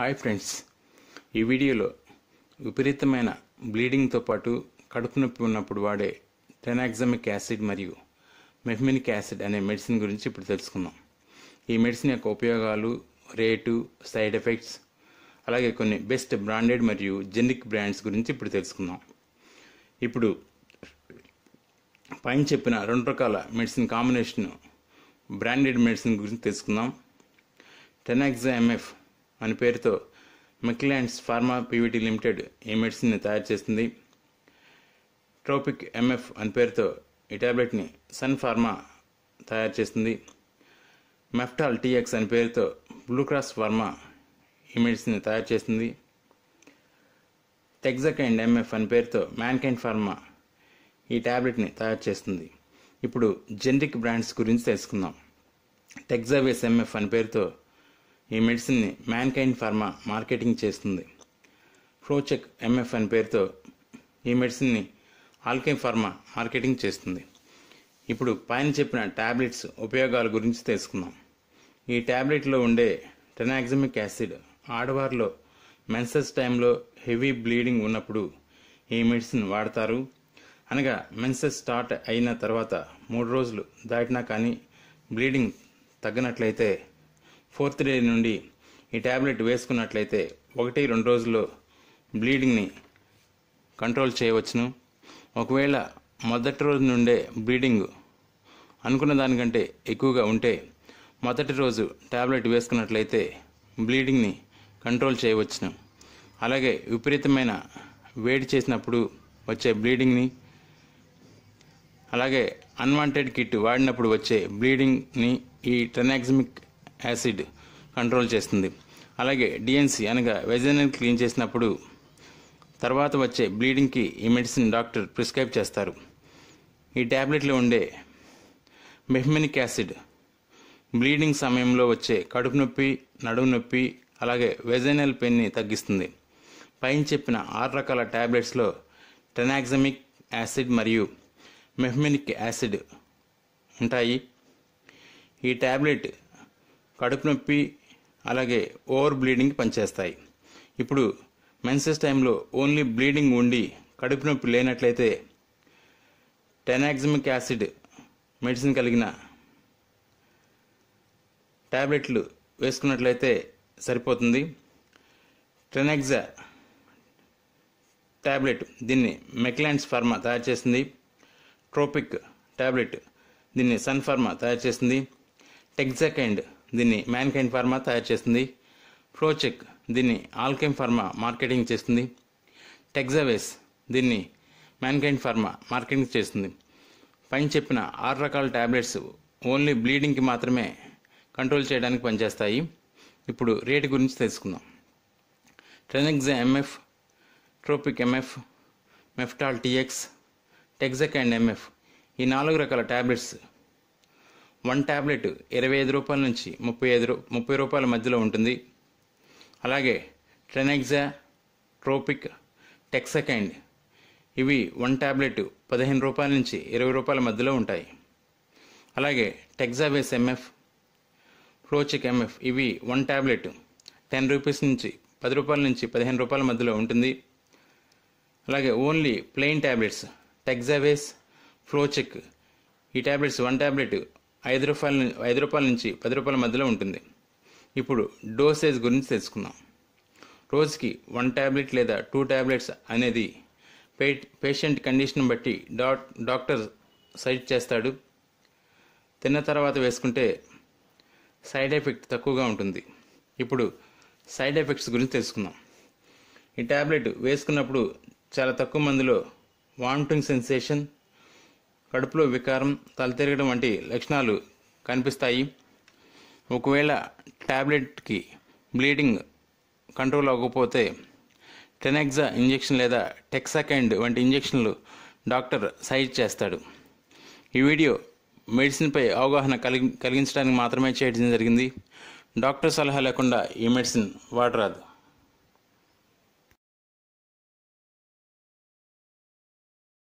hi friends ఈ వీడియోలో విపరీతమైన బ్లీడింగ్తో పాటు కడుపు నొప్పి ఉన్నప్పుడు వాడే టెనాక్జమిక్ యాసిడ్ మరియు మెహ్మినిక్ యాసిడ్ అనే మెడిసిన్ గురించి ఇప్పుడు తెలుసుకుందాం ఈ మెడిసిన్ యొక్క ఉపయోగాలు రేటు సైడ్ ఎఫెక్ట్స్ అలాగే కొన్ని బెస్ట్ బ్రాండెడ్ మరియు జెనిక్ బ్రాండ్స్ గురించి ఇప్పుడు తెలుసుకుందాం ఇప్పుడు పైన చెప్పిన రెండు రకాల మెడిసిన్ కాంబినేషన్ బ్రాండెడ్ మెడిసిన్ గురించి తెలుసుకుందాం టెనాక్జా ఎంఎఫ్ అనే పేరుతో మెక్లాండ్స్ ఫార్మా పీవీటీ లిమిటెడ్ ఈ మెడిసిన్ని తయారు చేస్తుంది ట్రోపిక్ ఎంఎఫ్ అనే పేరుతో ఈ ట్యాబ్లెట్ని సన్ ఫార్మా తయారు చేస్తుంది మెఫ్టాల్ టీఎక్స్ అనే పేరుతో బ్లూక్రాస్ ఫార్మా ఈ మెడిసిన్ తయారు చేస్తుంది అండ్ ఎంఎఫ్ అనే పేరుతో మ్యాన్కైండ్ ఫార్మా ఈ ట్యాబ్లెట్ని తయారు చేస్తుంది ఇప్పుడు జెనరిక్ బ్రాండ్స్ గురించి తెలుసుకుందాం టెక్జావేస్ ఎంఎఫ్ అనే పేరుతో ఈ మెడిసిన్ని మ్యాన్కైండ్ ఫార్మా మార్కెటింగ్ చేస్తుంది ఫ్లోచెక్ ఎంఎఫ్ అని పేరుతో ఈ మెడిసిన్ని ఆల్కైన్ ఫార్మా మార్కెటింగ్ చేస్తుంది ఇప్పుడు పైన చెప్పిన ట్యాబ్లెట్స్ ఉపయోగాల గురించి తెలుసుకుందాం ఈ ట్యాబ్లెట్లో ఉండే టెనాక్జమిక్ యాసిడ్ ఆడవారిలో మెన్సెస్ టైంలో హెవీ బ్లీడింగ్ ఉన్నప్పుడు ఈ మెడిసిన్ వాడతారు అనగా మెన్సెస్ స్టార్ట్ అయిన తర్వాత మూడు రోజులు దాటినా కానీ బ్లీడింగ్ తగ్గినట్లయితే ఫోర్త్ డే నుండి ఈ ట్యాబ్లెట్ వేసుకున్నట్లయితే ఒకటి రెండు రోజుల్లో బ్లీడింగ్ని కంట్రోల్ చేయవచ్చును ఒకవేళ మొదటి రోజు నుండే బ్లీడింగ్ అనుకున్న దానికంటే ఎక్కువగా ఉంటే మొదటి రోజు ట్యాబ్లెట్ వేసుకున్నట్లయితే బ్లీడింగ్ని కంట్రోల్ చేయవచ్చును అలాగే విపరీతమైన వేడి చేసినప్పుడు వచ్చే బ్లీడింగ్ని అలాగే అన్వాంటెడ్ కిట్ వాడినప్పుడు వచ్చే బ్లీడింగ్ని ఈ ట్రెనాక్సిమిక్ యాసిడ్ కంట్రోల్ చేస్తుంది అలాగే డిఎన్సి అనగా వెజనల్ క్లీన్ చేసినప్పుడు తర్వాత వచ్చే బ్లీడింగ్కి ఈ మెడిసిన్ డాక్టర్ ప్రిస్క్రైబ్ చేస్తారు ఈ ట్యాబ్లెట్లో ఉండే మెహ్మెనిక్ యాసిడ్ బ్లీడింగ్ సమయంలో వచ్చే కడుపు నొప్పి నడుము నొప్పి అలాగే వెజైనల్ పెయిన్ని తగ్గిస్తుంది పైన చెప్పిన ఆరు రకాల ట్యాబ్లెట్స్లో టెనాక్సమిక్ యాసిడ్ మరియు మెహ్మెనిక్ యాసిడ్ ఉంటాయి ఈ ట్యాబ్లెట్ కడుపు నొప్పి అలాగే ఓవర్ బ్లీడింగ్ పనిచేస్తాయి ఇప్పుడు మెన్సెస్ టైంలో ఓన్లీ బ్లీడింగ్ ఉండి కడుపు నొప్పి లేనట్లయితే టెనాక్సిమిక్ యాసిడ్ మెడిసిన్ కలిగిన ట్యాబ్లెట్లు వేసుకున్నట్లయితే సరిపోతుంది టెనాక్జా ట్యాబ్లెట్ దీన్ని మెక్లాండ్స్ ఫార్మా తయారు చేసింది ట్రోపిక్ ట్యాబ్లెట్ దీన్ని సన్ ఫార్మా తయారు చేసింది టెక్జాకైండ్ దీన్ని మ్యాన్కైండ్ ఫార్మా తయారు చేస్తుంది ఫ్లోచెక్ దీన్ని ఆల్కెమ్ ఫార్మా మార్కెటింగ్ చేస్తుంది టెక్జవేస్ దీన్ని మ్యాన్కైండ్ ఫార్మా మార్కెటింగ్ చేస్తుంది పైన చెప్పిన ఆరు రకాల ట్యాబ్లెట్స్ ఓన్లీ బ్లీడింగ్కి మాత్రమే కంట్రోల్ చేయడానికి పనిచేస్తాయి ఇప్పుడు రేటు గురించి తెలుసుకుందాం Trenaxa MF Trapic MF Meftal TX టెక్జెక్ అండ్ ఎంఎఫ్ ఈ నాలుగు రకాల ట్యాబ్లెట్స్ వన్ ట్యాబ్లెట్ ఇరవై ఐదు రూపాయల నుంచి ముప్పై ఐదు రూ ముప్పై రూపాయల మధ్యలో ఉంటుంది అలాగే ట్రెనెక్జా ట్రోపిక్ టెక్సకైండ్ ఇవి వన్ ట్యాబ్లెట్ పదిహేను రూపాయల నుంచి ఇరవై రూపాయల మధ్యలో ఉంటాయి అలాగే టెక్జాబేస్ ఎంఎఫ్ ఫ్లోచిక్ ఎంఎఫ్ ఇవి వన్ ట్యాబ్లెట్ టెన్ రూపీస్ నుంచి పది రూపాయల నుంచి పదిహేను రూపాయల మధ్యలో ఉంటుంది అలాగే ఓన్లీ ప్లెయిన్ ట్యాబ్లెట్స్ టెక్జావేస్ ఫ్లోచెక్ ఈ ట్యాబ్లెట్స్ వన్ ట్యాబ్లెట్ ఐదు రూపాయల ఐదు రూపాయల నుంచి పది రూపాయల మధ్యలో ఉంటుంది ఇప్పుడు డోసేజ్ గురించి తెలుసుకుందాం రోజుకి వన్ ట్యాబ్లెట్ లేదా టూ ట్యాబ్లెట్స్ అనేది పే పేషెంట్ కండిషన్ బట్టి డా డాక్టర్ సైట్ చేస్తాడు తిన్న తర్వాత వేసుకుంటే సైడ్ ఎఫెక్ట్ తక్కువగా ఉంటుంది ఇప్పుడు సైడ్ ఎఫెక్ట్స్ గురించి తెలుసుకుందాం ఈ ట్యాబ్లెట్ వేసుకున్నప్పుడు చాలా తక్కువ మందిలో వాంటింగ్ సెన్సేషన్ కడుపులో వికారం తలతిరగడం వంటి లక్షణాలు కనిపిస్తాయి ఒకవేళ ట్యాబ్లెట్కి బ్లీడింగ్ కంట్రోల్ అవ్వకపోతే టెనెక్సా ఇంజెక్షన్ లేదా టెక్సాకండ్ వంటి ఇంజెక్షన్లు డాక్టర్ సైజ్ చేస్తాడు ఈ వీడియో మెడిసిన్పై అవగాహన కలిగి కలిగించడానికి మాత్రమే చేయడం జరిగింది డాక్టర్ సలహా లేకుండా ఈ మెడిసిన్ వాడరాదు